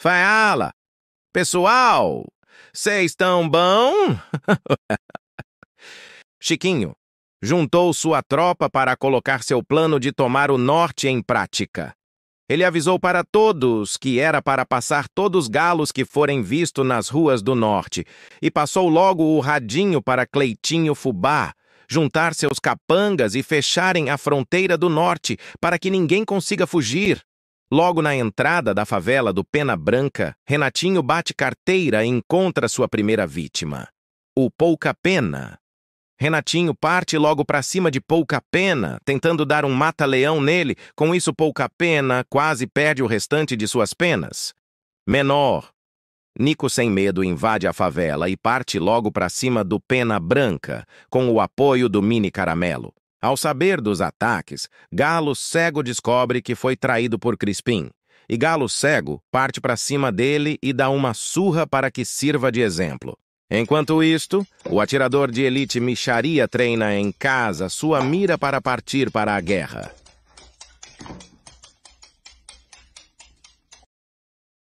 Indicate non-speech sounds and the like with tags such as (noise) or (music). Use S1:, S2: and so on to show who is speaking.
S1: Fala! Pessoal, vocês estão bom? (laughs) Chiquinho juntou sua tropa para colocar seu plano de tomar o norte em prática. Ele avisou para todos que era para passar todos os galos que forem vistos nas ruas do norte e passou logo o radinho para Cleitinho Fubá, juntar seus capangas e fecharem a fronteira do norte para que ninguém consiga fugir. Logo na entrada da favela do Pena Branca, Renatinho bate carteira e encontra sua primeira vítima, o Pouca Pena. Renatinho parte logo para cima de Pouca Pena, tentando dar um mata-leão nele, com isso Pouca Pena quase perde o restante de suas penas. Menor. Nico sem medo invade a favela e parte logo para cima do Pena Branca, com o apoio do Mini Caramelo. Ao saber dos ataques, Galo cego descobre que foi traído por Crispim, e Galo cego parte para cima dele e dá uma surra para que sirva de exemplo. Enquanto isto, o atirador de elite Micharia treina em casa sua mira para partir para a guerra.